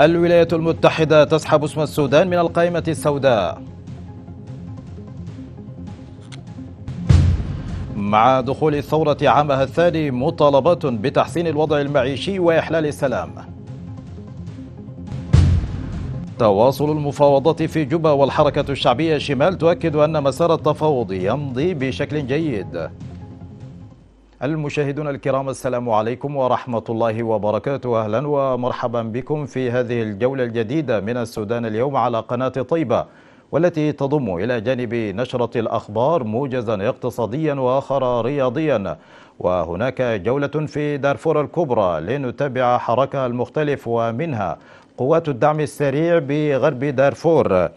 الولايات المتحدة تسحب اسم السودان من القائمة السوداء مع دخول الثورة عامها الثاني مطالبات بتحسين الوضع المعيشي وإحلال السلام تواصل المفاوضات في جوبا والحركة الشعبية شمال تؤكد أن مسار التفاوض يمضي بشكل جيد المشاهدون الكرام السلام عليكم ورحمة الله وبركاته أهلا ومرحبا بكم في هذه الجولة الجديدة من السودان اليوم على قناة طيبة والتي تضم إلى جانب نشرة الأخبار موجزا اقتصاديا وآخر رياضيا وهناك جولة في دارفور الكبرى لنتابع حركة المختلف ومنها قوات الدعم السريع بغرب دارفور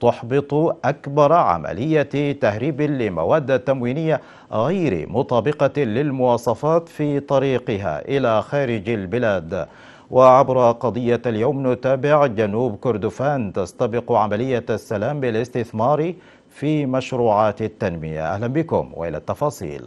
تحبط أكبر عملية تهريب لمواد تموينية غير مطابقة للمواصفات في طريقها إلى خارج البلاد وعبر قضية اليوم نتابع جنوب كردفان تستبق عملية السلام بالاستثمار في مشروعات التنمية أهلا بكم وإلى التفاصيل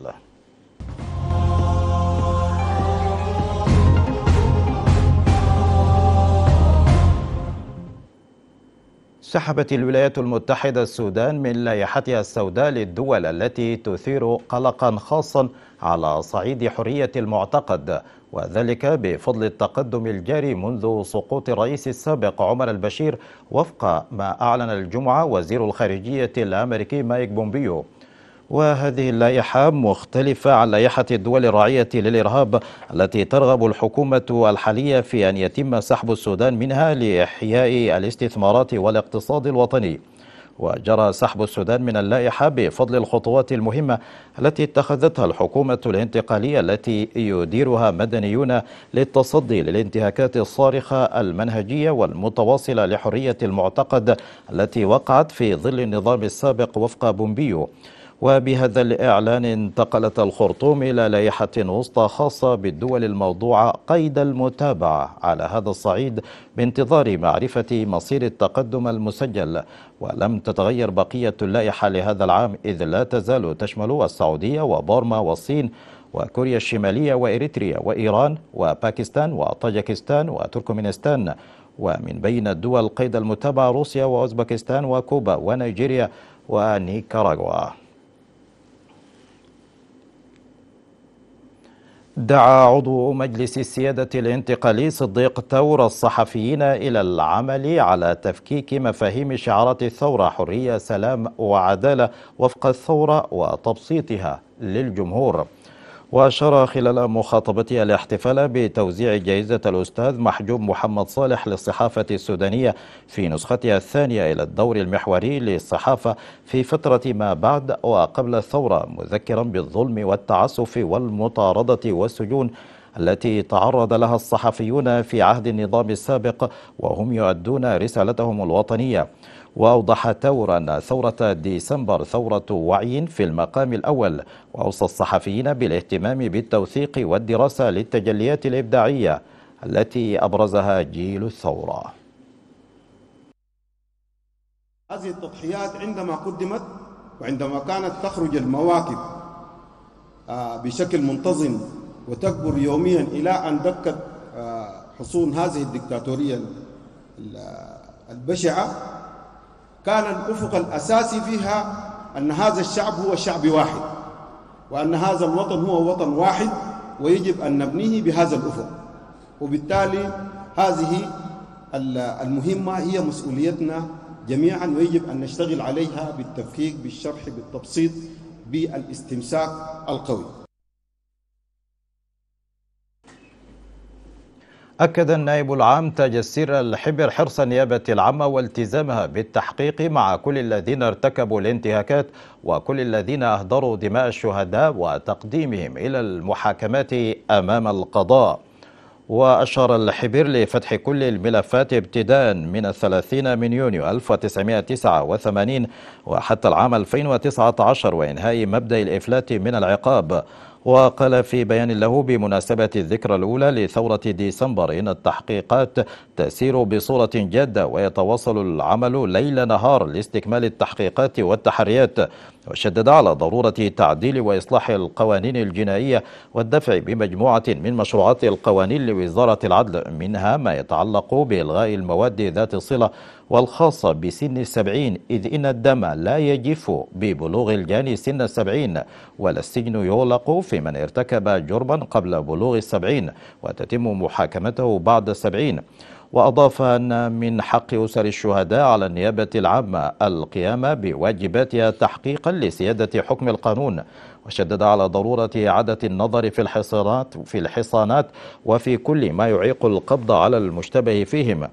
سحبت الولايات المتحدة السودان من لائحتها السوداء للدول التي تثير قلقا خاصا على صعيد حرية المعتقد وذلك بفضل التقدم الجاري منذ سقوط الرئيس السابق عمر البشير وفق ما أعلن الجمعة وزير الخارجية الأمريكي مايك بومبيو وهذه اللائحة مختلفة عن لائحة الدول الراعية للإرهاب التي ترغب الحكومة الحالية في أن يتم سحب السودان منها لإحياء الاستثمارات والاقتصاد الوطني وجرى سحب السودان من اللائحة بفضل الخطوات المهمة التي اتخذتها الحكومة الانتقالية التي يديرها مدنيون للتصدي للانتهاكات الصارخة المنهجية والمتواصلة لحرية المعتقد التي وقعت في ظل النظام السابق وفق بومبيو وبهذا الإعلان انتقلت الخرطوم إلى لائحة وسطى خاصة بالدول الموضوعة قيد المتابعة على هذا الصعيد بانتظار معرفة مصير التقدم المسجل ولم تتغير بقية اللائحة لهذا العام إذ لا تزال تشمل السعودية وبورما والصين وكوريا الشمالية وإريتريا وإيران وباكستان وطاجكستان وتركمانستان ومن بين الدول قيد المتابعة روسيا وأوزبكستان وكوبا ونيجيريا ونيكاراغوا دعا عضو مجلس السيادة الانتقالي صديق ثور الصحفيين إلى العمل على تفكيك مفاهيم شعارات الثورة حرية سلام وعدالة وفق الثورة وتبسيطها للجمهور وأشار خلال مخاطبته الاحتفال بتوزيع جائزة الأستاذ محجوب محمد صالح للصحافة السودانية في نسختها الثانية إلى الدور المحوري للصحافة في فترة ما بعد وقبل الثورة مذكرا بالظلم والتعسف والمطاردة والسجون التي تعرض لها الصحفيون في عهد النظام السابق وهم يؤدون رسالتهم الوطنية وأوضح ثورا ثورة ديسمبر ثورة وعي في المقام الأول وأوصى الصحفيين بالاهتمام بالتوثيق والدراسة للتجليات الإبداعية التي أبرزها جيل الثورة هذه التضحيات عندما قدمت وعندما كانت تخرج المواكب آه، بشكل منتظم وتكبر يوميا إلى أن دكت آه، حصون هذه الدكتاتورية آه، البشعة كان الأفق الأساسي فيها أن هذا الشعب هو شعب واحد وأن هذا الوطن هو وطن واحد ويجب أن نبنيه بهذا الأفق وبالتالي هذه المهمة هي مسؤوليتنا جميعا ويجب أن نشتغل عليها بالتفكيك بالشرح بالتبسيط بالاستمساك القوي أكد النائب العام تجسير الحبر حرص النيابة العامة والتزامها بالتحقيق مع كل الذين ارتكبوا الانتهاكات وكل الذين أهدروا دماء الشهداء وتقديمهم إلى المحاكمات أمام القضاء وأشار الحبر لفتح كل الملفات ابتداء من الثلاثين من يونيو 1989 وحتى العام 2019 وإنهاء مبدأ الإفلات من العقاب وقال في بيان له بمناسبة الذكرى الأولى لثورة ديسمبر إن التحقيقات تسير بصورة جادة ويتواصل العمل ليل نهار لاستكمال التحقيقات والتحريات وشدد على ضرورة تعديل وإصلاح القوانين الجنائية والدفع بمجموعة من مشروعات القوانين لوزارة العدل منها ما يتعلق بإلغاء المواد ذات الصلة والخاصة بسن السبعين إذ إن الدم لا يجف ببلوغ الجاني سن السبعين ولا السجن يغلق في من ارتكب جرما قبل بلوغ السبعين وتتم محاكمته بعد السبعين وأضاف أن من حق أسر الشهداء على النيابة العامة القيام بواجباتها تحقيقا لسيادة حكم القانون وشدد على ضرورة إعادة النظر في الحصانات في الحصانات وفي كل ما يعيق القبض على المشتبه فيهم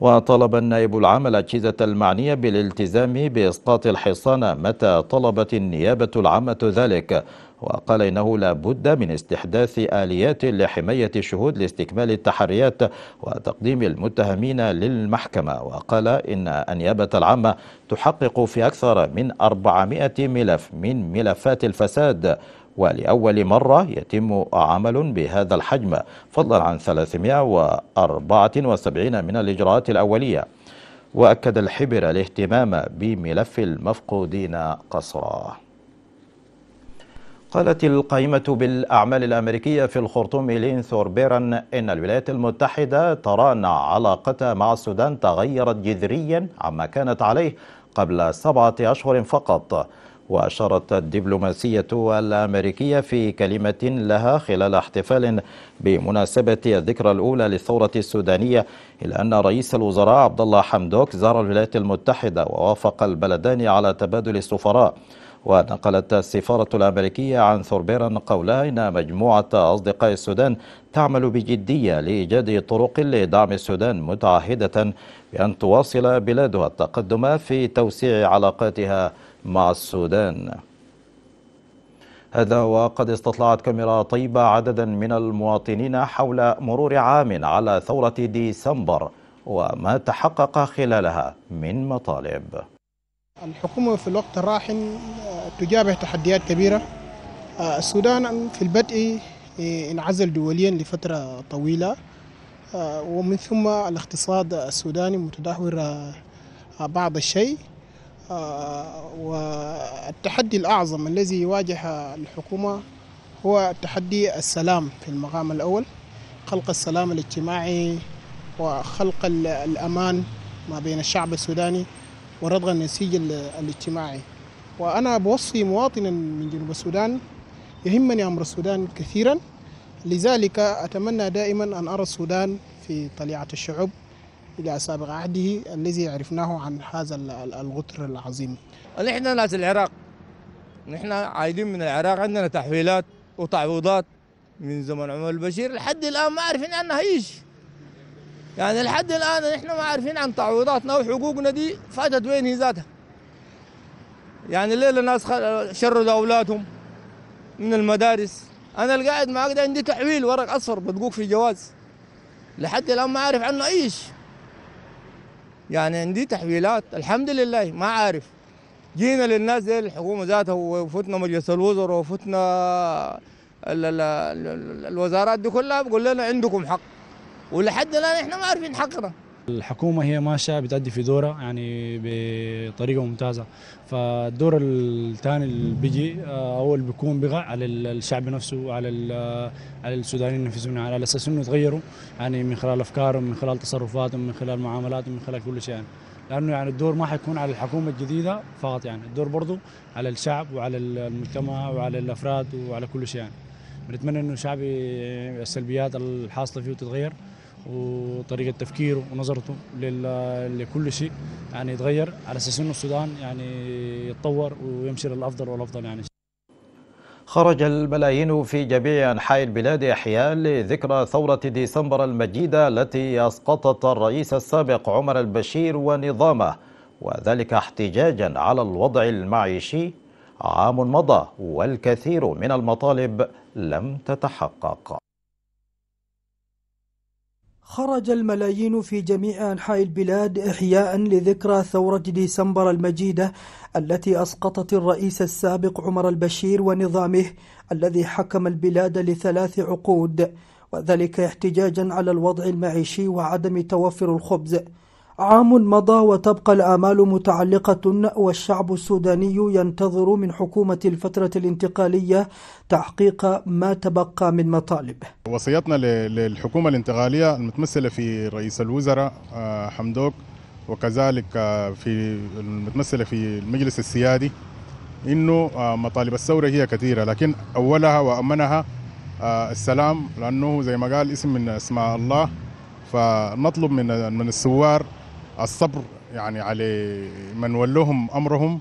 وطلب النائب العام الأجهزة المعنية بالالتزام بإسقاط الحصانة متى طلبت النيابة العامة ذلك وقال إنه لا بد من استحداث آليات لحماية الشهود لاستكمال التحريات وتقديم المتهمين للمحكمة وقال إن النيابة العامة تحقق في أكثر من 400 ملف من ملفات الفساد ولأول مرة يتم عمل بهذا الحجم فضلا عن 374 من الإجراءات الأولية وأكد الحبر الاهتمام بملف المفقودين قصرا قالت القائمة بالأعمال الأمريكية في الخرطوم لين ثوربيرن إن الولايات المتحدة ترى أن علاقتها مع السودان تغيرت جذريا عما كانت عليه قبل سبعة أشهر فقط وأشارت الدبلوماسية الأمريكية في كلمة لها خلال احتفال بمناسبة الذكرى الأولى للثورة السودانية إلى أن رئيس الوزراء عبد الله حمدوك زار الولايات المتحدة ووافق البلدان على تبادل السفراء ونقلت السفارة الأمريكية عن ثوربيرا قولها إن مجموعة أصدقاء السودان تعمل بجدية لإيجاد طرق لدعم السودان متعهدة بأن تواصل بلادها التقدم في توسيع علاقاتها مع السودان هذا وقد استطلعت كاميرا طيبة عددا من المواطنين حول مرور عام على ثورة ديسمبر وما تحقق خلالها من مطالب الحكومة في الوقت الراهن آه، تجابه تحديات كبيرة آه، السودان في البدء آه، انعزل دوليا لفترة طويلة ومن ثم الاقتصاد السوداني متدهور بعض الشيء آه، والتحدي الأعظم الذي يواجه الحكومة هو تحدي السلام في المقام الأول خلق السلام الاجتماعي وخلق الأمان ما بين الشعب السوداني ورضغ النسيج الاجتماعي وأنا بوصي مواطنا من جنوب السودان يهمني أمر السودان كثيرا لذلك أتمنى دائما أن أرى السودان في طليعة الشعوب إلى سابق عهده الذي عرفناه عن هذا الغتر العظيم نحن ناس العراق نحن عايدين من العراق عندنا تحويلات وتعويضات من زمن عمر البشير لحد الآن ما عارفين عنها هيش يعني لحد الآن نحن ما عارفين عن تعويضاتنا وحقوقنا دي فاتت وين هي ذاتها يعني الليلة ناس شردوا أولادهم من المدارس أنا اللي قاعد معاك ده عندي تحويل ورق أصفر بدقوق في جواز لحد الآن ما عارف عنه أي شيء يعني عندي تحويلات الحمد لله ما عارف جينا للناس دي الحكومه ذاتها وفتنا مجلس الوزراء وفتنا الـ الـ الـ الـ الوزارات دي كلها بقول لنا عندكم حق ولحد الان احنا ما عارفين حقنا الحكومة هي ماشية بتأدي في دورها يعني بطريقة ممتازة فالدور الثاني اللي بيجي آه، أول بيكون بغى على الشعب نفسه على على السودانيين نفسهم على أساس إنه يتغيروا يعني من خلال أفكارهم من خلال تصرفاتهم من خلال معاملاتهم من خلال كل شيء يعني. لانه يعني الدور ما حيكون على الحكومه الجديده فقط يعني الدور برضه على الشعب وعلى المجتمع وعلى الافراد وعلى كل شيء يعني بنتمنى انه شعبي السلبيات الحاصله فيه تتغير وطريقه تفكيره ونظرته لكل شيء يعني يتغير على اساس انه السودان يعني يتطور ويمشي للافضل والافضل يعني خرج الملايين في جميع أنحاء البلاد إحياء لذكرى ثورة ديسمبر المجيدة التي أسقطت الرئيس السابق عمر البشير ونظامه وذلك احتجاجا على الوضع المعيشي عام مضى والكثير من المطالب لم تتحقق خرج الملايين في جميع أنحاء البلاد إحياء لذكرى ثورة ديسمبر المجيدة التي أسقطت الرئيس السابق عمر البشير ونظامه الذي حكم البلاد لثلاث عقود وذلك احتجاجا على الوضع المعيشي وعدم توفر الخبز عام مضى وتبقى الآمال متعلقة والشعب السوداني ينتظر من حكومة الفترة الانتقالية تحقيق ما تبقى من مطالب وصيتنا للحكومة الانتقالية المتمثلة في رئيس الوزراء آه، حمدوك وكذلك آه، في المتمثلة في المجلس السيادي انه آه، مطالب الثوره هي كثيره لكن اولها وامنها السلام لانه زي ما قال اسم من اسماء الله فنطلب من من الثوار الصبر يعني على من ولوهم امرهم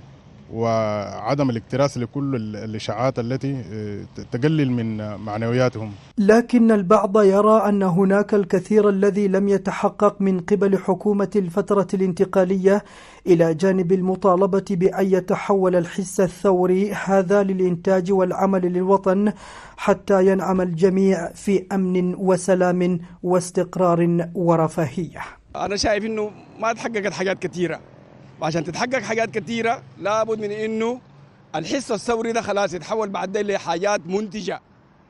وعدم الاكتراث لكل الاشاعات التي آه، تقلل من معنوياتهم. لكن البعض يرى ان هناك الكثير الذي لم يتحقق من قبل حكومه الفتره الانتقاليه الى جانب المطالبه بان يتحول الحس الثوري هذا للانتاج والعمل للوطن حتى ينعم الجميع في امن وسلام واستقرار ورفاهيه. انا شايف انه ما تحققت حاجات كثيره وعشان تتحقق حاجات كثيره لابد من انه الحس الثوري ده خلاص يتحول بعد ده لحاجات منتجه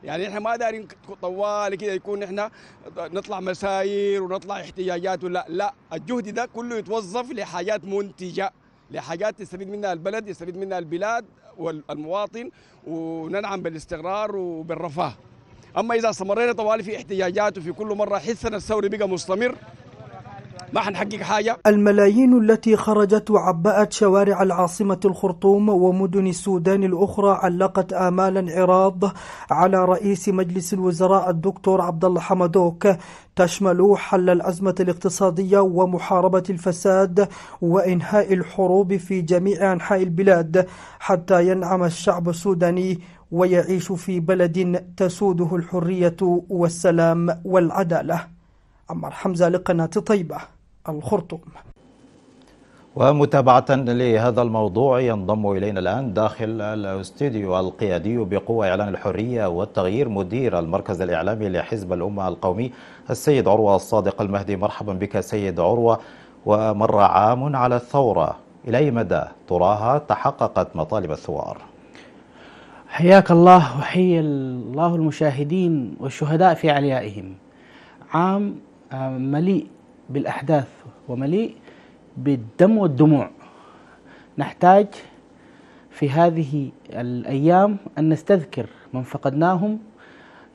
يعني احنا ما دارين طوال كده يكون احنا نطلع مساير ونطلع احتياجات ولا لا الجهد ده كله يتوظف لحاجات منتجه لحاجات يستفيد منها البلد يستفيد منها البلاد والمواطن وننعم بالاستقرار وبالرفاه اما اذا استمرينا طوال في احتياجات وفي كل مره حسنا الثوري بقى مستمر ما حنحقق حاجة الملايين التي خرجت وعبأت شوارع العاصمة الخرطوم ومدن السودان الأخرى علقت آمالا عراض على رئيس مجلس الوزراء الدكتور عبد الله حمدوك تشمل حل الأزمة الاقتصادية ومحاربة الفساد وإنهاء الحروب في جميع أنحاء البلاد حتى ينعم الشعب السوداني ويعيش في بلد تسوده الحرية والسلام والعدالة عمر حمزة لقناة طيبة الخرطوم ومتابعة لهذا الموضوع ينضم إلينا الآن داخل الاستديو القيادي بقوة إعلان الحرية والتغيير مدير المركز الإعلامي لحزب الأمة القومي السيد عروة الصادق المهدي مرحبا بك سيد عروة ومر عام على الثورة إلى أي مدى تراها تحققت مطالب الثوار؟ حياك الله وحي الله المشاهدين والشهداء في عليائهم عام آه، مليء بالأحداث ومليء بالدم والدموع نحتاج في هذه الأيام أن نستذكر من فقدناهم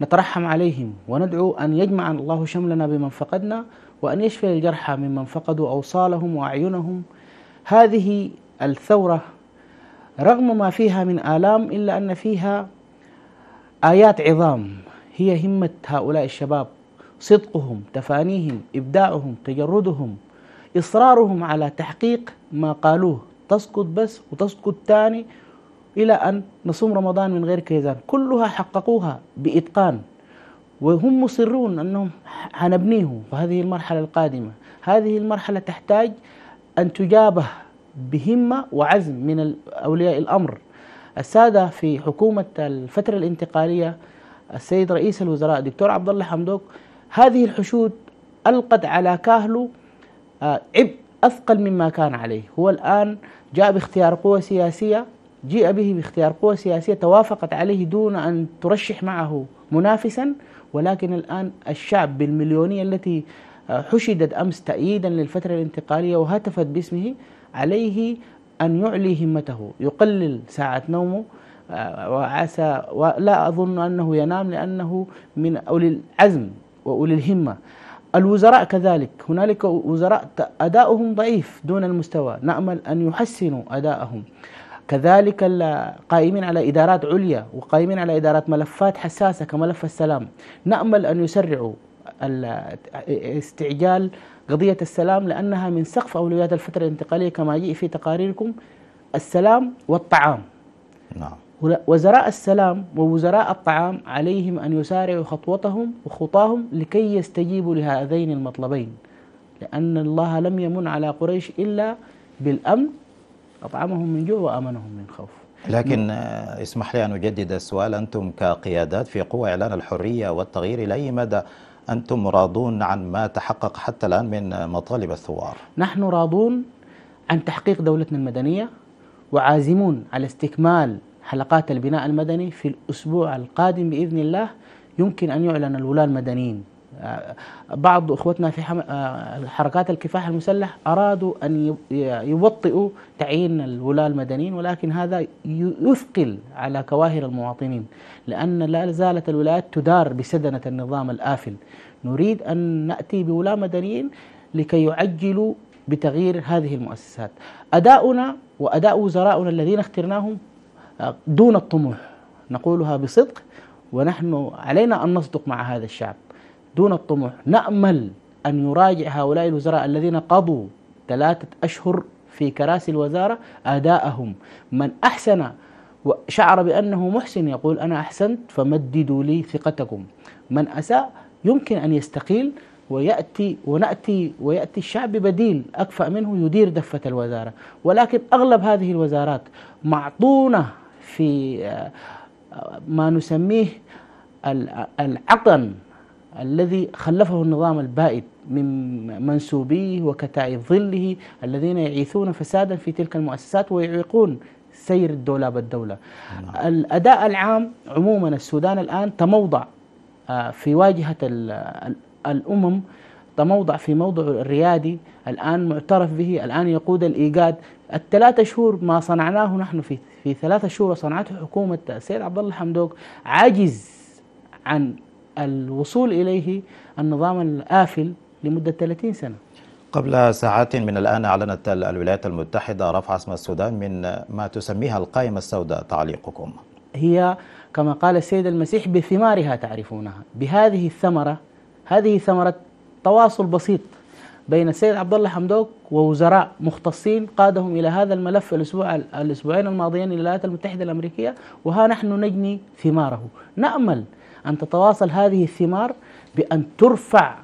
نترحم عليهم وندعو أن يجمع الله شملنا بمن فقدنا وأن يشفي الجرحى ممن فقدوا أوصالهم وأعينهم هذه الثورة رغم ما فيها من آلام إلا أن فيها آيات عظام هي همة هؤلاء الشباب صدقهم تفانيهم ابداعهم تجردهم اصرارهم على تحقيق ما قالوه تسقط بس وتسقط تاني الى ان نصوم رمضان من غير كيزان كلها حققوها باتقان وهم مصرون انهم في وهذه المرحله القادمه هذه المرحله تحتاج ان تجابه بهمه وعزم من اولياء الامر الساده في حكومه الفتره الانتقاليه السيد رئيس الوزراء دكتور عبد الله حمدوك هذه الحشود ألقت على كاهلو آه، عبء أثقل مما كان عليه هو الآن جاء باختيار قوة سياسية جيء به باختيار قوة سياسية توافقت عليه دون أن ترشح معه منافسا ولكن الآن الشعب بالمليونية التي آه، حشدت أمس تأييدا للفترة الانتقالية وهتفت باسمه عليه أن يعلي همته يقلل ساعة نومه آه، وعسى ولا أظن أنه ينام لأنه من أولي العزم وأولي الهمة الوزراء كذلك هنالك وزراء أداؤهم ضعيف دون المستوى نأمل أن يحسنوا أداءهم كذلك القائمين على إدارات عليا وقائمين على إدارات ملفات حساسة كملف السلام نأمل أن يسرعوا استعجال قضية السلام لأنها من سقف أولويات الفترة الانتقالية كما جاء في تقاريركم السلام والطعام نعم وزراء السلام ووزراء الطعام عليهم أن يسارعوا خطوتهم وخطاهم لكي يستجيبوا لهذين المطلبين لأن الله لم يمن على قريش إلا بالأمن أطعمهم من جوع وأمنهم من خوف لكن آه، اسمح لي أن أجدد السؤال أنتم كقيادات في قوى إعلان الحرية والتغيير إلى أي مدى أنتم راضون عن ما تحقق حتى الآن من مطالب الثوار نحن راضون عن تحقيق دولتنا المدنية وعازمون على استكمال حلقات البناء المدني في الأسبوع القادم بإذن الله يمكن أن يعلن الولاة المدنيين آه، بعض اخوتنا في آه، حركات الكفاح المسلح ارادوا ان يبطئوا تعيين الولاه المدنيين ولكن هذا يثقل على كواهر المواطنين لان لا زالت الولايات تدار بسدنه النظام الافل نريد ان ناتي بولاه مدنيين لكي يعجلوا بتغيير هذه المؤسسات اداؤنا واداء وزراؤنا الذين اخترناهم دون الطموح نقولها بصدق ونحن علينا أن نصدق مع هذا الشعب دون الطموح نأمل أن يراجع هؤلاء الوزراء الذين قضوا ثلاثة أشهر في كراسي الوزارة أداءهم من أحسن وشعر بأنه محسن يقول أنا أحسنت فمددوا لي ثقتكم من أساء يمكن أن يستقيل ويأتي ونأتي ويأتي الشعب بديل أكفأ منه يدير دفة الوزارة ولكن أغلب هذه الوزارات معطونة في آه، ما نسميه العطن الذي خلفه النظام البائد من منسوبيه وكتائب ظله الذين يعيثون فسادا في تلك المؤسسات ويعيقون سير الدولة بالدولة نعم. الأداء العام عموما السودان الآن تموضع آه، في واجهة الأمم تموضع في موضع الريادي الآن معترف به الآن يقود الإيجاد الثلاثة شهور ما صنعناه نحن في في ثلاثة شهور صنعته حكومة السيد عبد الله حمدوك عاجز عن الوصول إليه النظام الآفل لمدة 30 سنة قبل ساعات من الآن أعلنت الولايات المتحدة رفع اسم السودان من ما تسميها القائمة السوداء تعليقكم هي كما قال السيد المسيح بثمارها تعرفونها بهذه الثمرة هذه ثمرة تواصل بسيط بين السيد عبد الله حمدوك ووزراء مختصين قادهم الى هذا الملف الاسبوع الاسبوعين الماضيين الى الولايات المتحده الامريكيه وها نحن نجني ثماره، نامل ان تتواصل هذه الثمار بان ترفع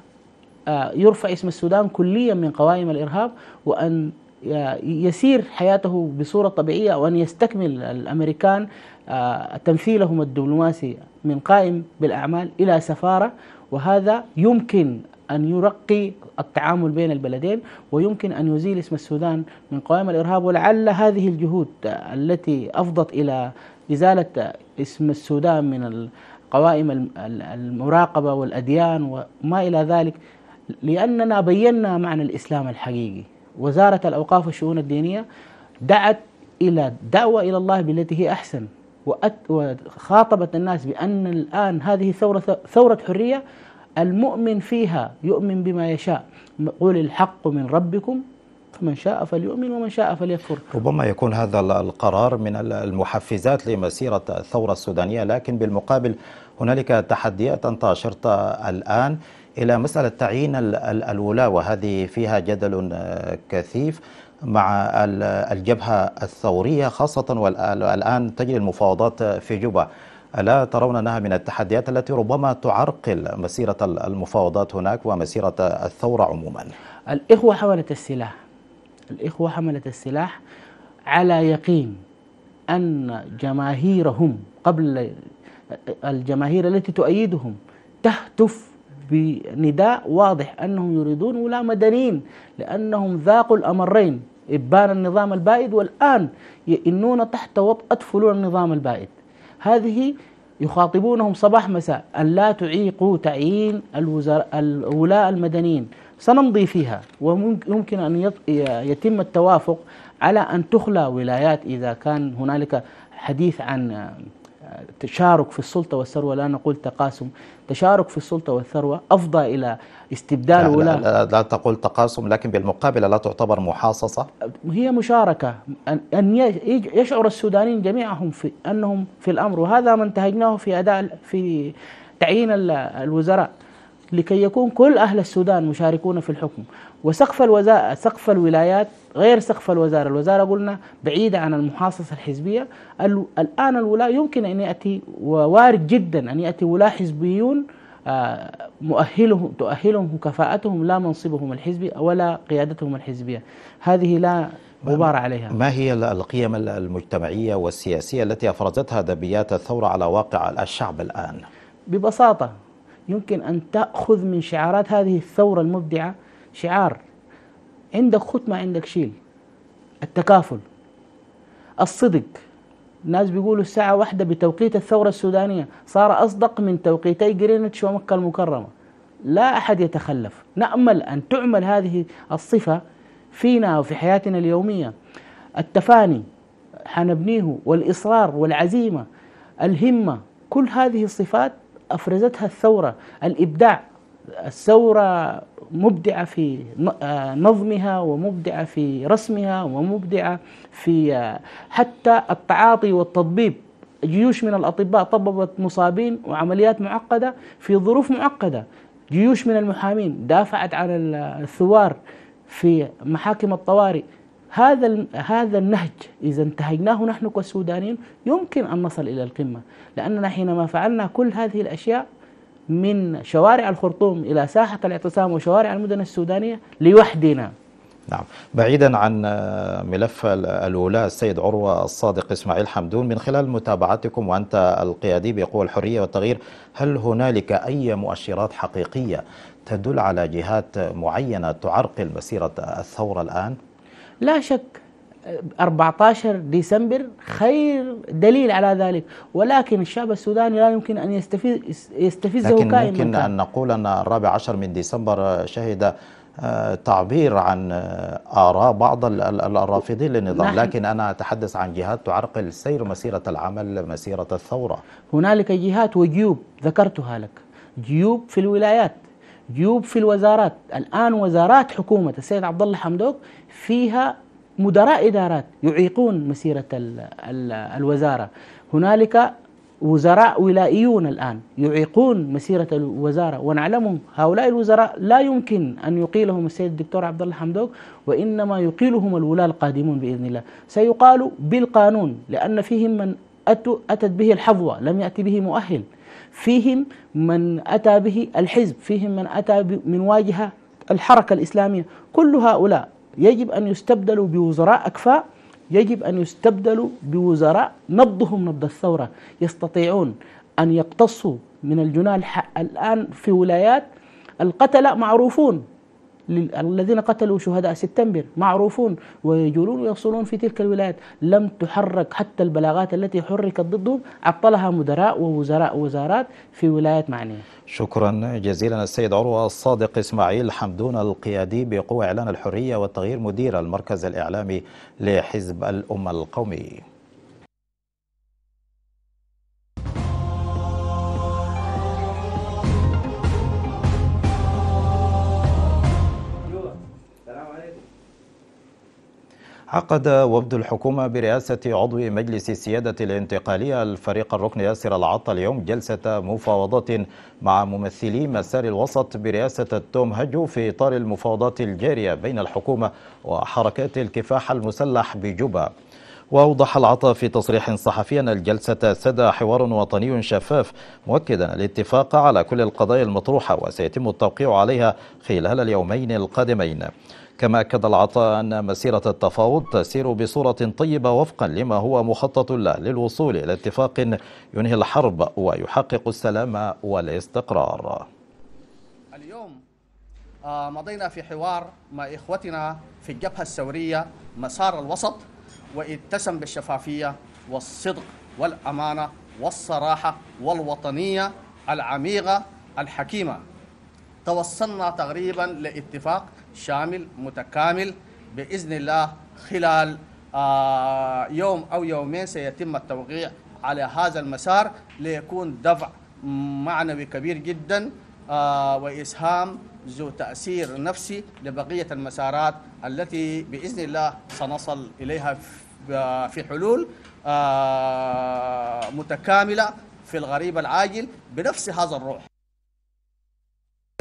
آه، يرفع اسم السودان كليا من قوائم الارهاب وان آه، يسير حياته بصوره طبيعيه وان يستكمل الامريكان آه، تمثيلهم الدبلوماسي من قائم بالاعمال الى سفاره وهذا يمكن أن يرقي التعامل بين البلدين ويمكن أن يزيل اسم السودان من قوائم الإرهاب ولعل هذه الجهود التي أفضت إلى إزالة اسم السودان من قوائم المراقبة والأديان وما إلى ذلك لأننا بينا معنى الإسلام الحقيقي وزارة الأوقاف والشؤون الدينية دعت إلى دعوة إلى الله بالتي هي أحسن وخاطبت الناس بأن الآن هذه ثورة ثورة حرية المؤمن فيها يؤمن بما يشاء قل الحق من ربكم فمن شاء فليؤمن ومن شاء فليكفر ربما يكون هذا القرار من المحفزات لمسيرة الثورة السودانية لكن بالمقابل هنالك تحديات أنت أشرت الآن إلى مسألة تعيين الولاة وهذه فيها جدل كثيف مع الجبهة الثورية خاصة والآن تجري المفاوضات في جوبا ألا ترون أنها من التحديات التي ربما تعرقل مسيرة المفاوضات هناك ومسيرة الثورة عموما الإخوة حملة السلاح الإخوة حملة السلاح على يقين أن جماهيرهم قبل الجماهير التي تؤيدهم تهتف بنداء واضح أنهم يريدون ولا مدنيين لأنهم ذاقوا الأمرين إبان النظام البائد والآن يئنون تحت وطأة فلول النظام البائد هذه يخاطبونهم صباح مساء أن لا تعيقوا تعيين الوزراء الولاء المدنيين سنمضي فيها ويمكن أن يتم التوافق على أن تخلى ولايات إذا كان هنالك حديث عن تشارك في السلطة والثروة لا نقول تقاسم تشارك في السلطة والثروة أفضى إلى استبدال ولا لا, لا, لا تقول تقاسم لكن بالمقابل لا تعتبر محاصصة هي مشاركة أن يشعر السودانيين جميعهم في أنهم في الأمر وهذا ما انتهجناه في أداء في تعيين الوزراء لكي يكون كل أهل السودان مشاركون في الحكم وسقف الوزارة سقف الولايات غير سقف الوزارة الوزارة قلنا بعيدة عن المحاصصة الحزبية الآن الولاء يمكن أن يأتي ووارد جدا أن يأتي ولاء حزبيون آه، مؤهلهم تؤهلهم كفاءتهم لا منصبهم الحزبي ولا قيادتهم الحزبية هذه لا غبار عليها ما هي القيم المجتمعية والسياسية التي أفرزتها دبيات الثورة على واقع الشعب الآن؟ ببساطة يمكن أن تأخذ من شعارات هذه الثورة المبدعة شعار عندك خط ما عندك شيل التكافل الصدق الناس بيقولوا الساعة واحدة بتوقيت الثورة السودانية صار أصدق من توقيتي جرينتش ومكة المكرمة لا أحد يتخلف نأمل أن تعمل هذه الصفة فينا وفي حياتنا اليومية التفاني حنبنيه والإصرار والعزيمة الهمة كل هذه الصفات أفرزتها الثورة الإبداع الثورة مبدعة في آه، نظمها ومبدعة في رسمها ومبدعة في آه، حتى التعاطي والتطبيب جيوش من الأطباء طببت مصابين وعمليات معقدة في ظروف معقدة جيوش من المحامين دافعت عن آه، الثوار في محاكم الطوارئ هذا هذا النهج اذا انتهجناه نحن كسودانيين يمكن ان نصل الى القمه لاننا حينما فعلنا كل هذه الاشياء من شوارع الخرطوم إلى ساحة الاعتصام وشوارع المدن السودانية لوحدنا نعم بعيدا عن آه، ملف الولاة السيد عروة الصادق إسماعيل حمدون من خلال متابعتكم وأنت القيادي بقوى الحرية والتغيير هل هنالك أي مؤشرات حقيقية تدل على جهات معينة تعرقل مسيرة الثورة الآن؟ لا شك 14 ديسمبر خير دليل على ذلك ولكن الشعب السوداني لا يمكن أن يستفيد يستفزه لكن كائن يمكن أن نقول أن الرابع عشر من ديسمبر شهد آه، تعبير عن آه، آراء بعض الرافضين للنظام نعم. لكن أنا أتحدث عن جهات تعرقل سير مسيرة العمل مسيرة الثورة هنالك جهات وجيوب ذكرتها لك جيوب في الولايات جيوب في الوزارات الآن وزارات حكومة السيد عبد الله حمدوك فيها مدراء إدارات يعيقون مسيرة الـ الـ الوزارة هنالك وزراء ولائيون الآن يعيقون مسيرة الوزارة ونعلمهم هؤلاء الوزراء لا يمكن أن يقيلهم السيد الدكتور عبد الله حمدوك وإنما يقيلهم الولاة القادمون بإذن الله سيقال بالقانون لأن فيهم من أتت به الحظوة لم يأتي به مؤهل فيهم من أتى به الحزب فيهم من أتى من واجهة الحركة الإسلامية كل هؤلاء يجب أن يستبدلوا بوزراء أكفاء يجب أن يستبدلوا بوزراء نبضهم نبض الثورة يستطيعون أن يقتصوا من الجنان الآن في ولايات القتلة معروفون الذين قتلوا شهداء سبتمبر معروفون ويجولون ويصلون في تلك الولايات لم تحرك حتى البلاغات التي حركت ضدهم عطلها مدراء ووزراء وزارات في ولايات معنيه شكرا جزيلا السيد عروة الصادق إسماعيل حمدون القيادي بقوة إعلان الحرية والتغيير مدير المركز الإعلامي لحزب الأمة القومي عقد وفد الحكومة برئاسة عضو مجلس السيادة الانتقالية الفريق الركن ياسر العطا اليوم جلسة مفاوضات مع ممثلي مسار الوسط برئاسة التوم هجو في إطار المفاوضات الجارية بين الحكومة وحركات الكفاح المسلح بجوبا وأوضح العطا في تصريح صحفي أن الجلسة سدى حوار وطني شفاف مؤكدا الاتفاق على كل القضايا المطروحة وسيتم التوقيع عليها خلال اليومين القادمين كما أكد العطاء أن مسيرة التفاوض تسير بصورة طيبة وفقا لما هو مخطط له للوصول إلى اتفاق ينهي الحرب ويحقق السلام والاستقرار اليوم آه، مضينا في حوار مع إخوتنا في الجبهة السورية مسار الوسط واتسم بالشفافية والصدق والأمانة والصراحة والوطنية العميقة الحكيمة توصلنا تقريبا لاتفاق شامل متكامل بإذن الله خلال آه، يوم أو يومين سيتم التوقيع على هذا المسار ليكون دفع معنوي كبير جدا آه، وإسهام ذو تأثير نفسي لبقية المسارات التي بإذن الله سنصل إليها آه، في حلول متكاملة في الغريب العاجل بنفس هذا الروح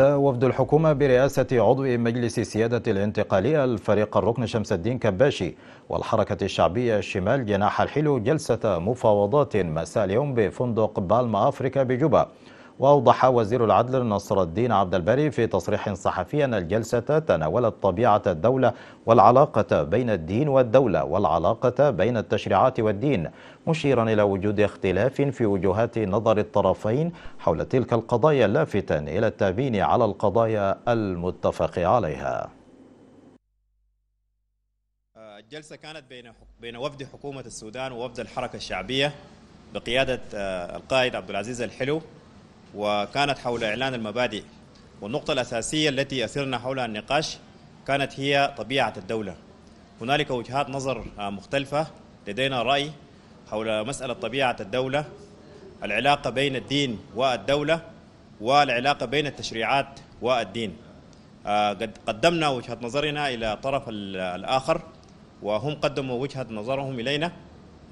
وفد الحكومة برئاسة عضو مجلس السيادة الانتقالية الفريق الركن شمس الدين كباشي والحركة الشعبية الشمال جناح الحلو جلسة مفاوضات مساء اليوم بفندق بالما أفريكا بجوبا وأوضح وزير العدل نصر الدين عبد الباري في تصريح صحفي أن الجلسة تناولت طبيعة الدولة والعلاقة بين الدين والدولة والعلاقة بين التشريعات والدين مشيرا إلى وجود اختلاف في وجهات نظر الطرفين حول تلك القضايا لافتا إلى التابين على القضايا المتفق عليها الجلسة كانت بين بين وفد حكومة السودان ووفد الحركة الشعبية بقيادة آه، القائد عبد العزيز الحلو وكانت حول إعلان المبادئ والنقطة الأساسية التي أسرنا حولها النقاش كانت هي طبيعة الدولة هنالك وجهات نظر آه، مختلفة لدينا رأي حول مسألة طبيعة الدولة العلاقة بين الدين والدولة والعلاقة بين التشريعات والدين آه، قد قدمنا وجهة نظرنا إلى طرف الآخر وهم قدموا وجهة نظرهم إلينا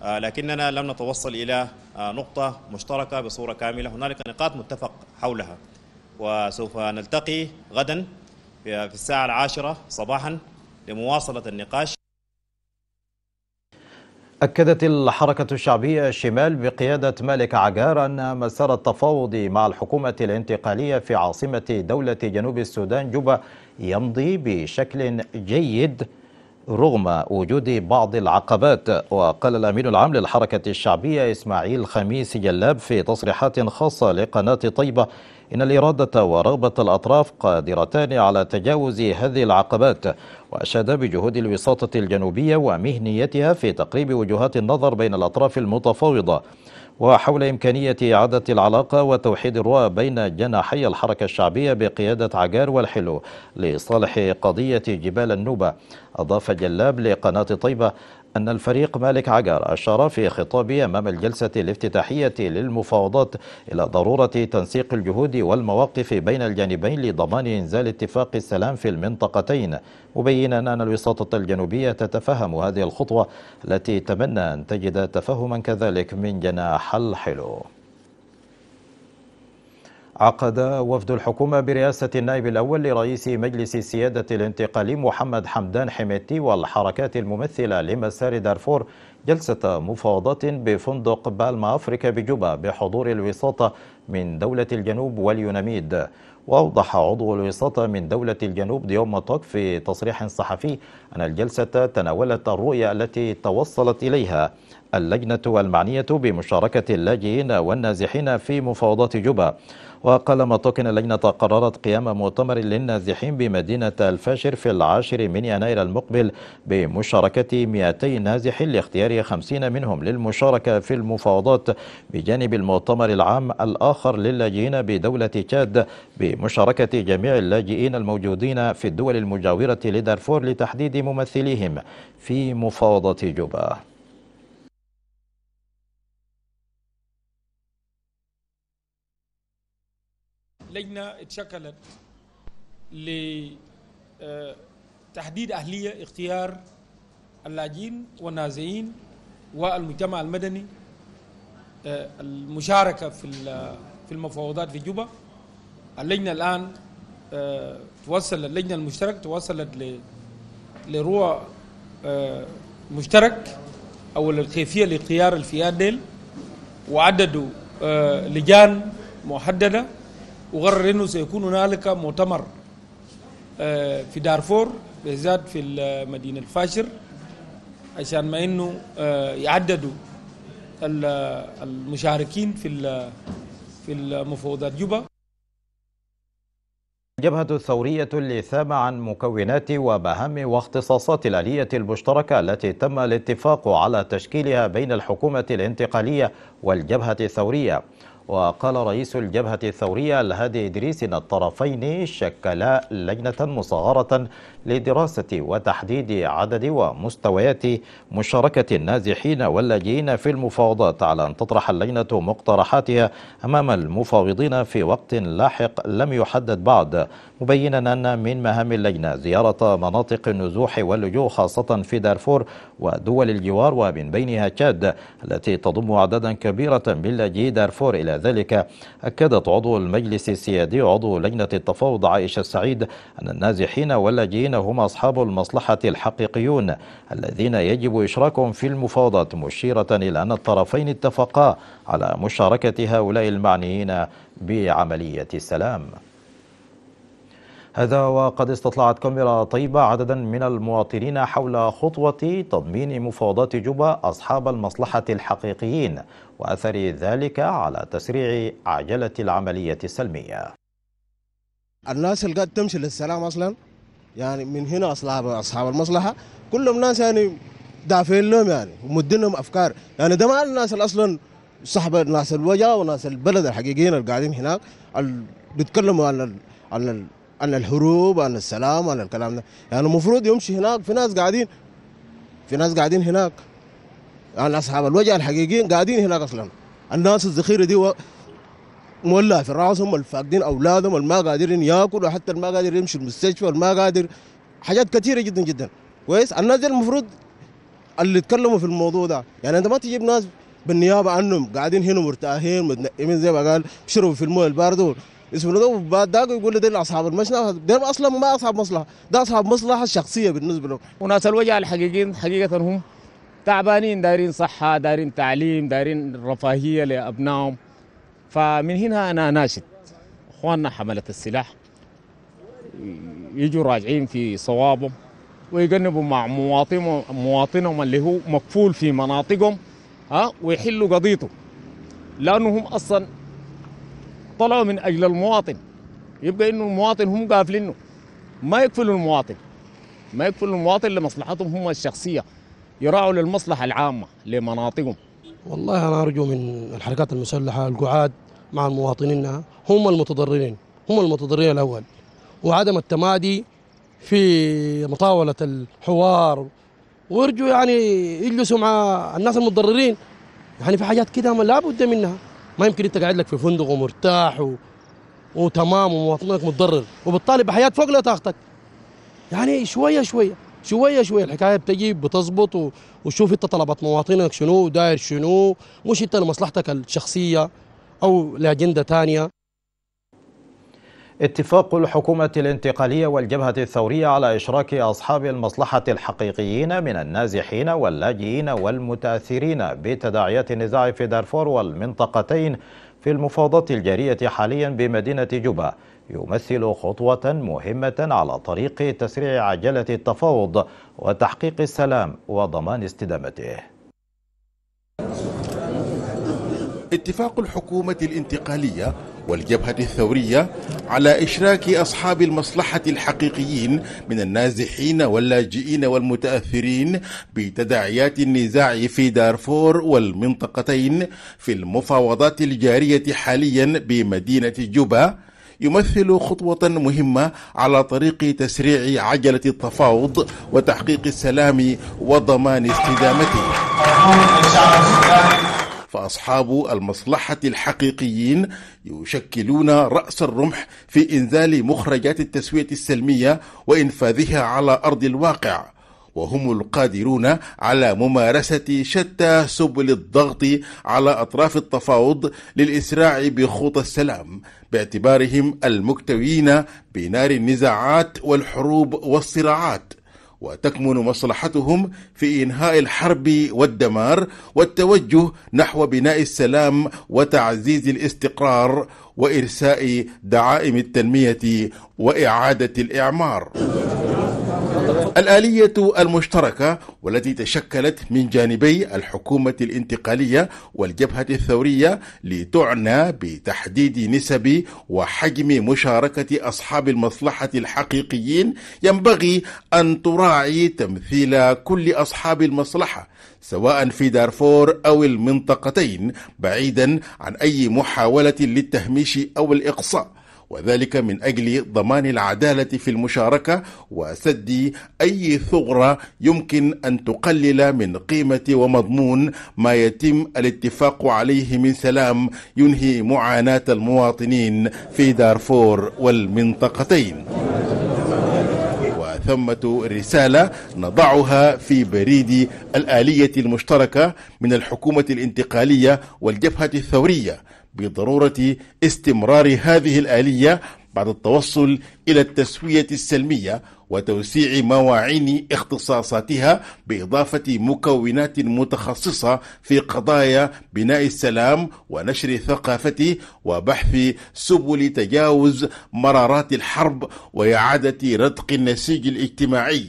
آه، لكننا لم نتوصل إلى آه، نقطة مشتركة بصورة كاملة هنالك نقاط متفق حولها وسوف نلتقي غدا في الساعة العاشرة صباحا لمواصلة النقاش أكدت الحركة الشعبية الشمال بقيادة مالك عجار أن مسار التفاوض مع الحكومة الانتقالية في عاصمة دولة جنوب السودان جوبا يمضي بشكل جيد رغم وجود بعض العقبات وقال الأمين العام للحركة الشعبية إسماعيل خميس جلاب في تصريحات خاصة لقناة طيبة إن الإرادة ورغبة الأطراف قادرتان على تجاوز هذه العقبات وأشاد بجهود الوساطة الجنوبية ومهنيتها في تقريب وجهات النظر بين الأطراف المتفاوضة وحول إمكانية إعادة العلاقة وتوحيد الرؤى بين جناحي الحركة الشعبية بقيادة عجار والحلو لصالح قضية جبال النوبة أضاف جلاب لقناة طيبة أن الفريق مالك عقار أشار في خطابه أمام الجلسة الافتتاحية للمفاوضات إلى ضرورة تنسيق الجهود والمواقف بين الجانبين لضمان إنزال اتفاق السلام في المنطقتين مبينا أن الوساطة الجنوبية تتفهم هذه الخطوة التي تمنى أن تجد تفهما كذلك من جناح الحلو عقد وفد الحكومة برئاسة النائب الأول لرئيس مجلس السيادة الانتقالي محمد حمدان حميتي والحركات الممثلة لمسار دارفور جلسة مفاوضات بفندق بالما أفريكا بجوبا بحضور الوساطة من دولة الجنوب واليوناميد وأوضح عضو الوساطة من دولة الجنوب ديوم توك في تصريح صحفي أن الجلسة تناولت الرؤية التي توصلت إليها اللجنة المعنية بمشاركة اللاجئين والنازحين في مفاوضات جوبا وقال مطوكن اللجنة قررت قيام مؤتمر للنازحين بمدينة الفاشر في العاشر من يناير المقبل بمشاركة 200 نازح لاختيار 50 منهم للمشاركة في المفاوضات بجانب المؤتمر العام الآخر للاجئين بدولة تشاد بمشاركة جميع اللاجئين الموجودين في الدول المجاورة لدارفور لتحديد ممثليهم في مفاوضة جوبا لجنه اتشكلت لتحديد آه، اهليه اختيار اللاجئين والنازحين والمجتمع المدني آه، المشاركه في في المفاوضات في جوبا اللجنه الان آه، توصل اللجنه المشترك توصلت لروع مشترك او الكيفيه لاختيار الفئات ديل وعددوا لجان محدده وقرر انه سيكون هنالك مؤتمر آه، في دارفور بالذات في المدينه الفاشر عشان ما انه آه، يعددوا المشاركين في في المفاوضات جوبا الجبهة الثورية لثامة عن مكونات ومهام واختصاصات الآلية المشتركة التي تم الاتفاق على تشكيلها بين الحكومة الانتقالية والجبهة الثورية وقال رئيس الجبهة الثورية الهادي إدريس أن الطرفين شكلا لجنة مصغرة لدراسة وتحديد عدد ومستويات مشاركة النازحين واللاجئين في المفاوضات على أن تطرح اللجنة مقترحاتها أمام المفاوضين في وقت لاحق لم يحدد بعد مبينا أن من مهام اللجنة زيارة مناطق النزوح واللجوء خاصة في دارفور ودول الجوار ومن بينها تشاد التي تضم عددا كبيرة من لاجئي دارفور إلى ذلك أكدت عضو المجلس السيادي عضو لجنة التفاوض عائشة السعيد أن النازحين واللاجئين هم أصحاب المصلحة الحقيقيون الذين يجب إشراكهم في المفاوضات مشيرة إلى أن الطرفين اتفقا على مشاركة هؤلاء المعنيين بعملية السلام هذا وقد استطلعت كاميرا طيبة عددا من المواطنين حول خطوة تضمين مفاوضات جوبا أصحاب المصلحة الحقيقيين وأثر ذلك على تسريع عجلة العملية السلمية الناس اللي قاعد تمشي للسلام أصلا يعني من هنا أصحاب أصحاب المصلحة كلهم ناس يعني دافعين لهم يعني ومدينهم أفكار يعني ده الناس اللي أصلا صحبة ناس الوجه وناس البلد الحقيقيين اللي قاعدين هناك اللي بيتكلموا عن عن عن الحروب عن السلام عن الكلام ده يعني المفروض يمشي هناك في ناس قاعدين في ناس قاعدين هناك يعني اصحاب الوجع الحقيقيين قاعدين هناك اصلا الناس الذخيره دي مولع في راسهم الفاقدين اولادهم اللي ما قادرين ياكلوا حتى الما ما قادر يمشي المستشفى اللي ما قادر حاجات كثيره جدا جدا كويس الناس دي المفروض اللي يتكلموا في الموضوع ده يعني انت ما تجيب ناس بالنيابه عنهم قاعدين هنا مرتاحين متنقمين زي ما قال بيشربوا في المويه البارده اسمه ده بعد يقول ده اصحاب المشنا ده اصلا ما اصحاب مصلحه ده اصحاب مصلحه شخصيه بالنسبه لهم وناس الوجع الحقيقيين حقيقه هم تعبانين دايرين صحه دايرين تعليم دايرين رفاهيه لابنائهم فمن هنا انا ناشد اخواننا حمله السلاح يجوا راجعين في صوابهم ويجنبوا مع مواطنهم مواطنهم اللي هو مكفول في مناطقهم ها ويحلوا قضيته لانهم اصلا طلعوا من اجل المواطن يبقى انه المواطن هم قافلينه ما يكفلوا المواطن ما يكفلوا المواطن لمصلحتهم هم الشخصيه يراعوا للمصلحه العامه لمناطقهم والله انا ارجو من الحركات المسلحه القعاد مع المواطنين هم المتضررين هم المتضررين الاول وعدم التمادي في مطاوله الحوار ويرجوا يعني يجلسوا مع الناس المتضررين يعني في حاجات كده لابد منها ما يمكن انت قاعد لك في فندق ومرتاح و... وتمام ومواطنك متضرر وبتطالب بحياه فوق لا طاقتك يعني شويه شويه شويه شويه الحكايه بتجي بتظبط و... وشوف انت طلبات مواطنك شنو داير شنو مش انت لمصلحتك الشخصيه او لاجنده ثانيه اتفاق الحكومة الانتقالية والجبهة الثورية على إشراك أصحاب المصلحة الحقيقيين من النازحين واللاجئين والمتاثرين بتداعيات النزاع في دارفور والمنطقتين في المفاوضات الجارية حاليا بمدينة جوبا يمثل خطوة مهمة على طريق تسريع عجلة التفاوض وتحقيق السلام وضمان استدامته اتفاق الحكومة الانتقالية والجبهة الثورية على إشراك أصحاب المصلحة الحقيقيين من النازحين واللاجئين والمتأثرين بتداعيات النزاع في دارفور والمنطقتين في المفاوضات الجارية حاليا بمدينة جوبا يمثل خطوة مهمة على طريق تسريع عجلة التفاوض وتحقيق السلام وضمان استدامته. فأصحاب المصلحة الحقيقيين يشكلون رأس الرمح في إنزال مخرجات التسوية السلمية وإنفاذها على أرض الواقع وهم القادرون على ممارسة شتى سبل الضغط على أطراف التفاوض للإسراع بخطى السلام باعتبارهم المكتويين بنار النزاعات والحروب والصراعات وتكمن مصلحتهم في إنهاء الحرب والدمار والتوجه نحو بناء السلام وتعزيز الاستقرار وإرساء دعائم التنمية وإعادة الإعمار الآلية المشتركة والتي تشكلت من جانبي الحكومة الانتقالية والجبهة الثورية لتعنى بتحديد نسب وحجم مشاركة أصحاب المصلحة الحقيقيين ينبغي أن تراعي تمثيل كل أصحاب المصلحة سواء في دارفور أو المنطقتين بعيدا عن أي محاولة للتهميش أو الإقصاء وذلك من أجل ضمان العدالة في المشاركة وسد أي ثغرة يمكن أن تقلل من قيمة ومضمون ما يتم الاتفاق عليه من سلام ينهي معاناة المواطنين في دارفور والمنطقتين ثمة رسالة نضعها في بريد الآلية المشتركة من الحكومة الانتقالية والجبهة الثورية بضرورة استمرار هذه الآلية بعد التوصل إلى التسوية السلمية وتوسيع مواعين اختصاصاتها بإضافة مكونات متخصصة في قضايا بناء السلام ونشر الثقافة وبحث سبل تجاوز مرارات الحرب وإعادة رتق النسيج الاجتماعي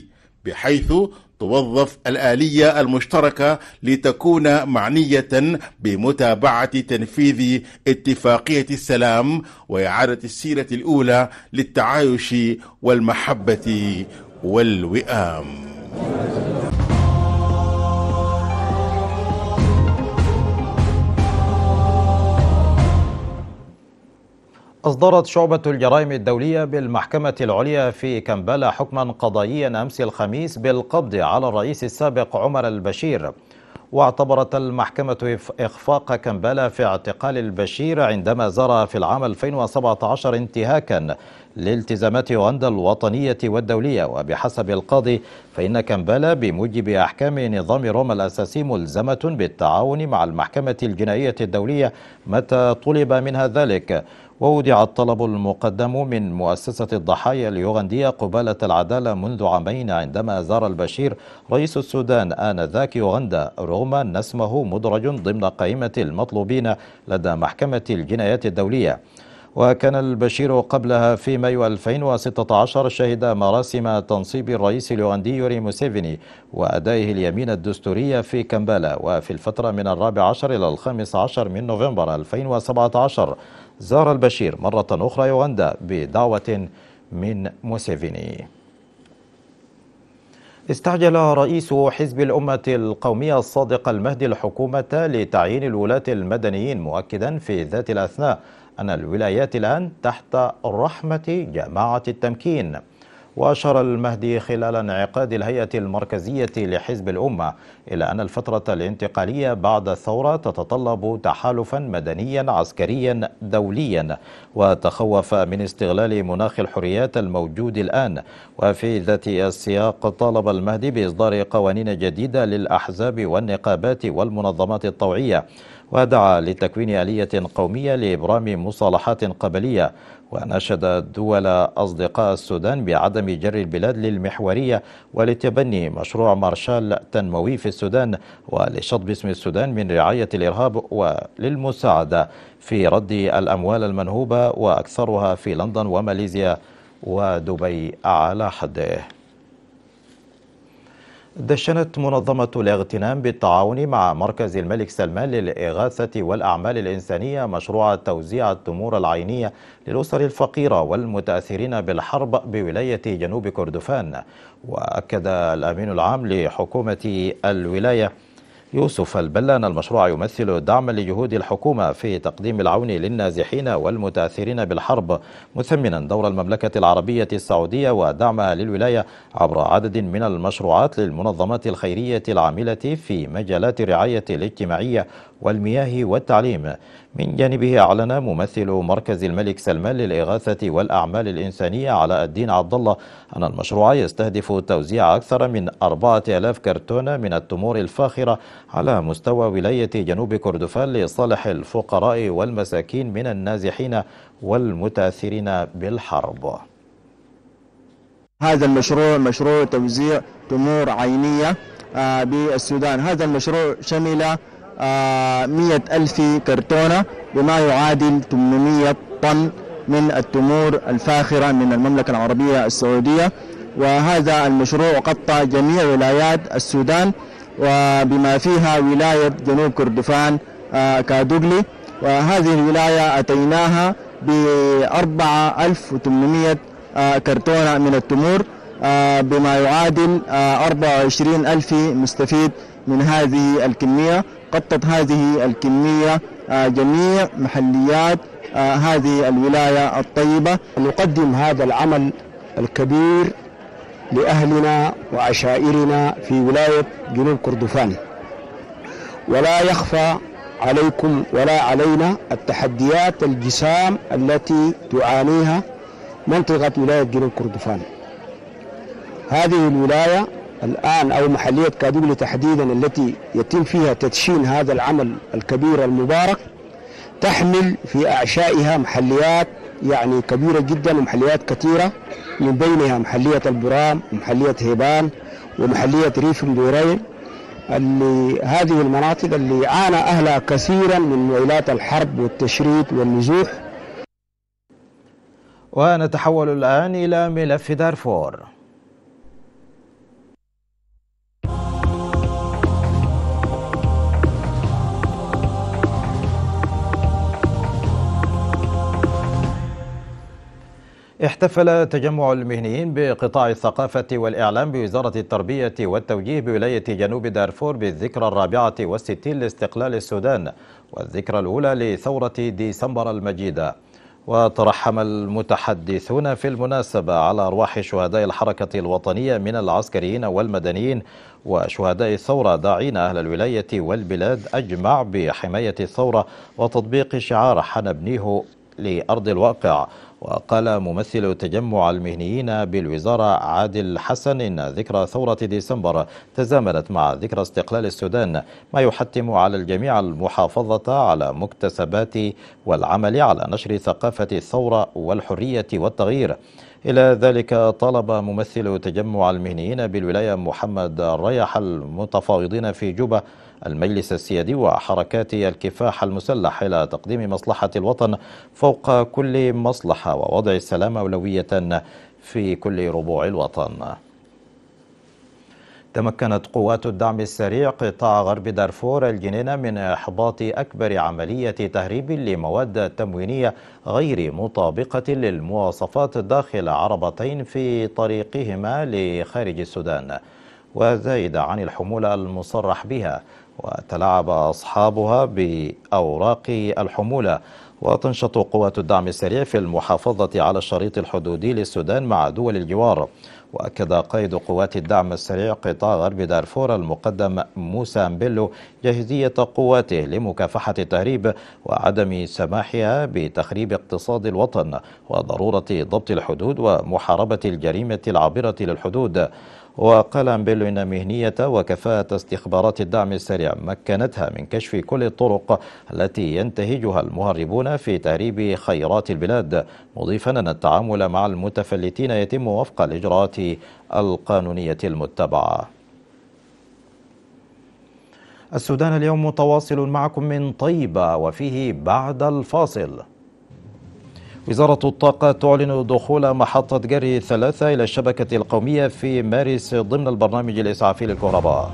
بحيث توظف الآلية المشتركة لتكون معنية بمتابعة تنفيذ اتفاقية السلام وإعادة السيرة الأولى للتعايش والمحبة والوئام. أصدرت شعبة الجرائم الدولية بالمحكمة العليا في كمبالا حكما قضائيا أمس الخميس بالقبض على الرئيس السابق عمر البشير واعتبرت المحكمة إخفاق كمبالا في اعتقال البشير عندما زار في العام 2017 انتهاكا لالتزامات أوغندا الوطنية والدولية وبحسب القاضي فإن كمبالا بموجب أحكام نظام روما الأساسي ملزمة بالتعاون مع المحكمة الجنائية الدولية متى طلب منها ذلك ووضع الطلب المقدم من مؤسسة الضحايا اليوغندية قبالة العدالة منذ عامين عندما زار البشير رئيس السودان آنذاك يوغندا رغم أن اسمه مدرج ضمن قائمة المطلوبين لدى محكمة الجنايات الدولية وكان البشير قبلها في مايو 2016 شهد مراسم تنصيب الرئيس اليوغندي يوري موسيفيني وأدائه اليمين الدستورية في كامبالا وفي الفترة من الرابع عشر إلى الخامس عشر من نوفمبر 2017 زار البشير مرة أخرى يوغندا بدعوة من موسيفيني استعجل رئيس حزب الأمة القومية الصادق المهدي الحكومة لتعيين الولاة المدنيين مؤكدا في ذات الأثناء أن الولايات الآن تحت رحمة جماعة التمكين وأشار المهدي خلال انعقاد الهيئة المركزية لحزب الأمة إلى أن الفترة الانتقالية بعد الثورة تتطلب تحالفا مدنيا عسكريا دوليا وتخوف من استغلال مناخ الحريات الموجود الآن وفي ذات السياق طالب المهدي بإصدار قوانين جديدة للأحزاب والنقابات والمنظمات الطوعية ودعا لتكوين آلية قومية لإبرام مصالحات قبلية وناشد دول أصدقاء السودان بعدم جر البلاد للمحورية ولتبني مشروع مارشال تنموي في السودان ولشط باسم السودان من رعاية الإرهاب وللمساعدة في رد الأموال المنهوبة وأكثرها في لندن وماليزيا ودبي على حده دشنت منظمة الاغتنام بالتعاون مع مركز الملك سلمان للإغاثة والأعمال الإنسانية مشروع توزيع التمور العينية للأسر الفقيرة والمتأثرين بالحرب بولاية جنوب كردفان وأكد الأمين العام لحكومة الولاية يوسف البلان المشروع يمثل دعما لجهود الحكومة في تقديم العون للنازحين والمتاثرين بالحرب مثمنا دور المملكة العربية السعودية ودعمها للولاية عبر عدد من المشروعات للمنظمات الخيرية العاملة في مجالات الرعاية الاجتماعية والمياه والتعليم من جانبه أعلن ممثل مركز الملك سلمان للإغاثة والأعمال الإنسانية علاء الدين عبد الله أن المشروع يستهدف توزيع أكثر من 4000 كرتونة من التمور الفاخرة على مستوى ولاية جنوب كردفان لصالح الفقراء والمساكين من النازحين والمتاثرين بالحرب هذا المشروع مشروع توزيع تمور عينية آه، بالسودان هذا المشروع شمل 100 آه، ألف كرتونة بما يعادل 800 طن من التمور الفاخرة من المملكة العربية السعودية وهذا المشروع غطى جميع ولايات السودان وبما فيها ولاية جنوب كردفان آه، كادوغلي وهذه الولاية أتيناها ب 4800 آه، كرتونة من التمور بما يعادل 24 ألف مستفيد من هذه الكمية غطت هذه الكمية آه، جميع محليات آه، هذه الولاية الطيبة نقدم هذا العمل الكبير لأهلنا وعشائرنا في ولاية جنوب كردفان ولا يخفى عليكم ولا علينا التحديات الجسام التي تعانيها منطقة ولاية جنوب كردفان هذه الولاية الآن أو محلية كادوبلة تحديدا التي يتم فيها تدشين هذا العمل الكبير المبارك تحمل في أعشائها محليات يعني كبيرة جدا ومحليات كثيرة من بينها محلية البرام ومحلية هيبان ومحلية ريف مديرين اللي هذه المناطق اللي عانى أهلها كثيرا من ويلات الحرب والتشريد والنزوح ونتحول الآن إلى ملف دارفور احتفل تجمع المهنيين بقطاع الثقافة والإعلام بوزارة التربية والتوجيه بولاية جنوب دارفور بالذكرى الرابعة والستين لاستقلال السودان والذكرى الأولى لثورة ديسمبر المجيدة وترحم المتحدثون في المناسبة على أرواح شهداء الحركة الوطنية من العسكريين والمدنيين وشهداء الثورة داعين أهل الولاية والبلاد أجمع بحماية الثورة وتطبيق شعار حنبنيه لأرض الواقع وقال ممثل تجمع المهنيين بالوزارة عادل حسن إن ذكرى ثورة ديسمبر تزامنت مع ذكرى استقلال السودان ما يحتم على الجميع المحافظة على مكتسبات والعمل على نشر ثقافة الثورة والحرية والتغيير إلى ذلك طلب ممثل تجمع المهنيين بالولاية محمد ريح المتفاوضين في جوبا المجلس السيادي وحركات الكفاح المسلح إلى تقديم مصلحة الوطن فوق كل مصلحة ووضع السلام أولوية في كل ربوع الوطن تمكنت قوات الدعم السريع قطاع غرب دارفور الجنينة من إحباط أكبر عملية تهريب لمواد تموينية غير مطابقة للمواصفات داخل عربتين في طريقهما لخارج السودان وزايد عن الحمولة المصرح بها وتلاعب أصحابها بأوراق الحمولة وتنشط قوات الدعم السريع في المحافظة على الشريط الحدودي للسودان مع دول الجوار وأكد قائد قوات الدعم السريع قطاع غرب دارفور المقدم موسى أمبلو جاهزية قواته لمكافحة التهريب وعدم سماحها بتخريب اقتصاد الوطن وضرورة ضبط الحدود ومحاربة الجريمة العابرة للحدود وقال أمبيلو إن مهنية وكفاءة استخبارات الدعم السريع مكنتها من كشف كل الطرق التي ينتهجها المهربون في تهريب خيرات البلاد مضيفا أن التعامل مع المتفلتين يتم وفق الإجراءات القانونية المتبعة السودان اليوم متواصل معكم من طيبة وفيه بعد الفاصل وزارة الطاقة تعلن دخول محطة جري ثلاثة إلى الشبكة القومية في مارس ضمن البرنامج الإسعافي للكهرباء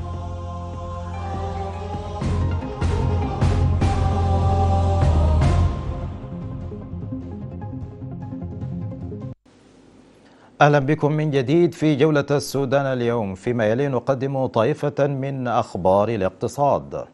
أهلا بكم من جديد في جولة السودان اليوم فيما يلي نقدم طائفة من أخبار الاقتصاد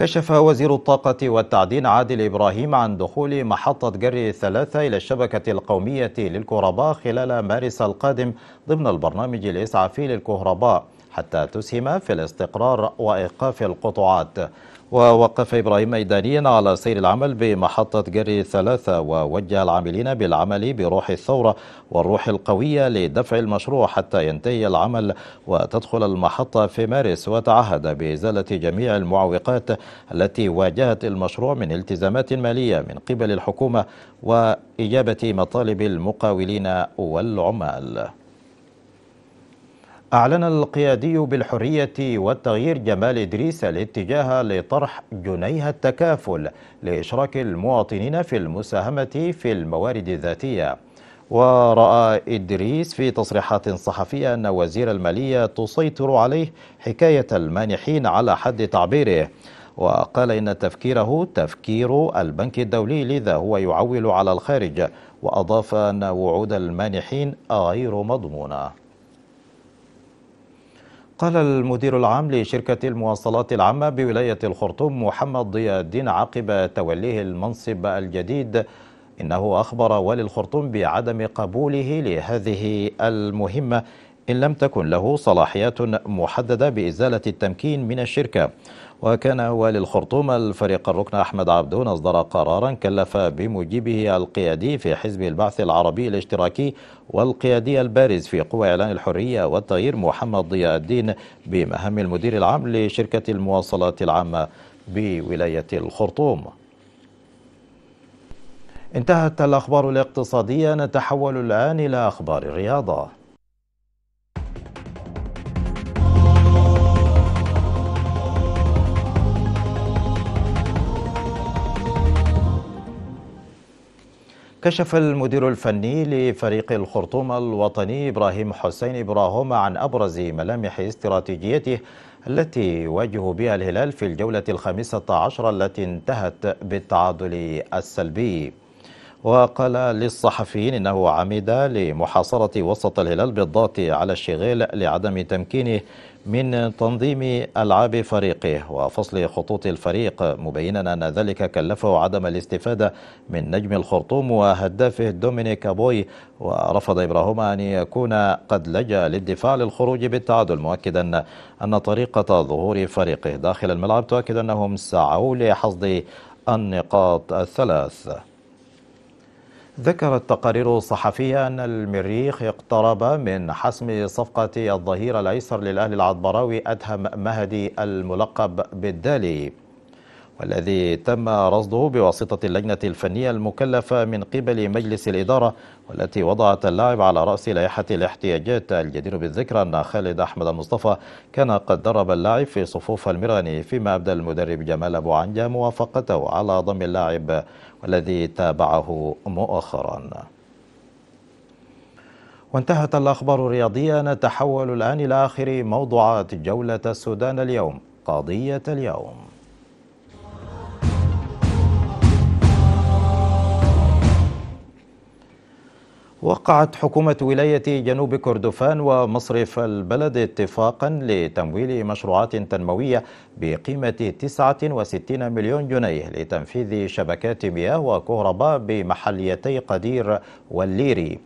كشف وزير الطاقة والتعدين عادل إبراهيم عن دخول محطة جري الثلاثة إلى الشبكة القومية للكهرباء خلال مارس القادم ضمن البرنامج الإسعافي للكهرباء حتى تسهم في الاستقرار وإيقاف القطعات ووقف إبراهيم ميدانيا على سير العمل بمحطة جري ثلاثة ووجه العاملين بالعمل بروح الثورة والروح القوية لدفع المشروع حتى ينتهي العمل وتدخل المحطة في مارس وتعهد بإزالة جميع المعوقات التي واجهت المشروع من التزامات مالية من قبل الحكومة وإجابة مطالب المقاولين والعمال أعلن القيادي بالحرية والتغيير جمال إدريس الاتجاه لطرح جنيه التكافل لإشراك المواطنين في المساهمة في الموارد الذاتية ورأى إدريس في تصريحات صحفية أن وزير المالية تسيطر عليه حكاية المانحين على حد تعبيره وقال إن تفكيره تفكير البنك الدولي لذا هو يعول على الخارج وأضاف أن وعود المانحين غير مضمونة قال المدير العام لشركة المواصلات العامة بولاية الخرطوم محمد ضياء الدين عقب توليه المنصب الجديد إنه أخبر والي الخرطوم بعدم قبوله لهذه المهمة إن لم تكن له صلاحيات محددة بإزالة التمكين من الشركة وكان والي الخرطوم الفريق الركن أحمد عبدون أصدر قرارا كلف بموجبه القيادي في حزب البعث العربي الاشتراكي والقيادي البارز في قوى إعلان الحرية والتغيير محمد ضياء الدين بمهام المدير العام لشركة المواصلات العامة بولاية الخرطوم انتهت الأخبار الاقتصادية نتحول الآن إلى أخبار الرياضة كشف المدير الفني لفريق الخرطوم الوطني إبراهيم حسين إبراهيم عن أبرز ملامح استراتيجيته التي يواجه بها الهلال في الجولة الخامسة عشر التي انتهت بالتعادل السلبي وقال للصحفيين إنه عمد لمحاصرة وسط الهلال بالضغط على الشغيل لعدم تمكينه من تنظيم ألعاب فريقه وفصل خطوط الفريق مبينا أن ذلك كلفه عدم الاستفادة من نجم الخرطوم وهدافه دومينيك أبوي ورفض إبراهيم أن يكون قد لجأ للدفاع للخروج بالتعادل مؤكدا أن طريقة ظهور فريقه داخل الملعب تؤكد أنهم سعوا لحصد النقاط الثلاث ذكرت تقارير صحفية أن المريخ اقترب من حسم صفقة الظهير الأيسر للأهلي العطبراوي أدهم مهدي الملقب بالدالي والذي تم رصده بواسطة اللجنة الفنية المكلفة من قبل مجلس الإدارة والتي وضعت اللاعب على رأس لائحة الاحتياجات الجدير بالذكر أن خالد أحمد المصطفى كان قد درب اللاعب في صفوف المراني فيما أبدى المدرب جمال أبو عنجة موافقته على ضم اللاعب والذي تابعه مؤخرا وانتهت الأخبار الرياضية نتحول الآن إلى آخر موضوعات جولة السودان اليوم قضية اليوم وقعت حكومة ولاية جنوب كردفان ومصرف البلد اتفاقا لتمويل مشروعات تنموية بقيمة 69 مليون جنيه لتنفيذ شبكات مياه وكهرباء بمحليتي قدير والليري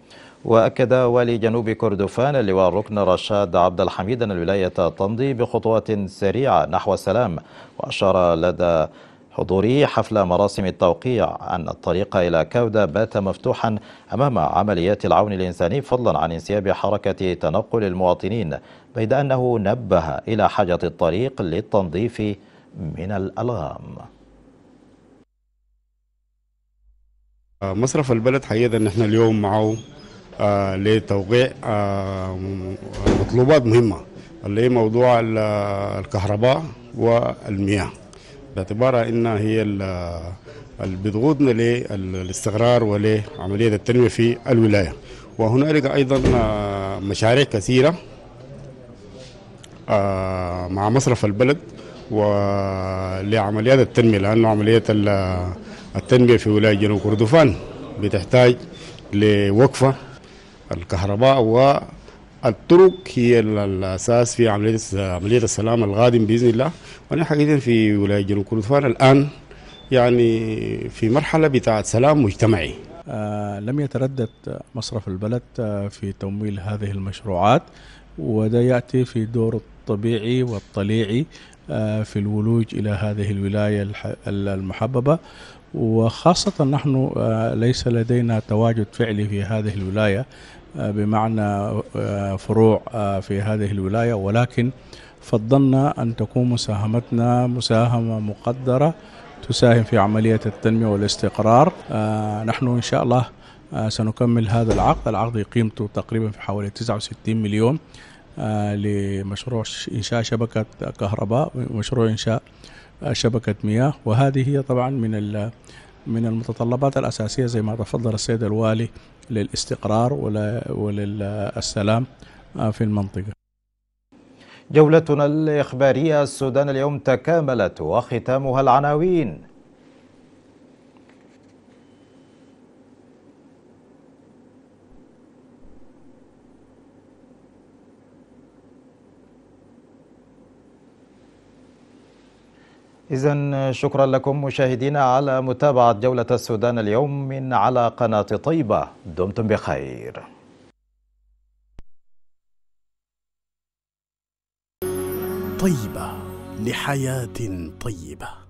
وأكد والي جنوب كردفان اللواء الركن رشاد عبد الحميد أن الولاية تمضي بخطوات سريعة نحو السلام وأشار لدى حضوري حفل مراسم التوقيع أن الطريق إلى كودا بات مفتوحا أمام عمليات العون الإنساني فضلا عن انسياب حركة تنقل المواطنين بيد أنه نبه إلى حاجة الطريق للتنظيف من الألغام آه، مصرف البلد حقيقة أن احنا اليوم معه آه لتوقيع آه مطلوبات مهمة اللي هي موضوع آه، الكهرباء والمياه باعتبارها انها هي اللي بتقودنا للاستقرار ولعمليه التنميه في الولايه وهنالك ايضا آه، مشاريع كثيره آه، مع مصرف البلد ولعمليات التنميه لانه عمليه التنميه في ولايه جنوب كردفان بتحتاج لوقفه الكهرباء الطرق هي الاساس في عمليه عمليه السلام القادم باذن الله وانا حقيقه في ولايه جنوب كردفان الان يعني في مرحله بتاعه سلام مجتمعي آه لم يتردد مصرف البلد آه، في تمويل هذه المشروعات وده ياتي في دور الطبيعي والطليعي آه، في الولوج إلى هذه الولاية المحببة وخاصة نحن آه، ليس لدينا تواجد فعلي في هذه الولاية بمعنى آه، فروع آه، في هذه الولاية ولكن فضلنا أن تكون مساهمتنا مساهمة مقدرة تساهم في عملية التنمية والاستقرار آه، نحن إن شاء الله سنكمل هذا العقد العقد قيمته تقريبا في حوالي 69 مليون لمشروع إنشاء شبكة كهرباء ومشروع إنشاء شبكة مياه وهذه هي طبعا من من المتطلبات الأساسية زي ما تفضل السيد الوالي للاستقرار وللسلام في المنطقة جولتنا الإخبارية السودان اليوم تكاملت وختامها العناوين إذا شكرا لكم مشاهدينا على متابعة جولة السودان اليوم من على قناة طيبة دمتم بخير طيبة لحياة طيبة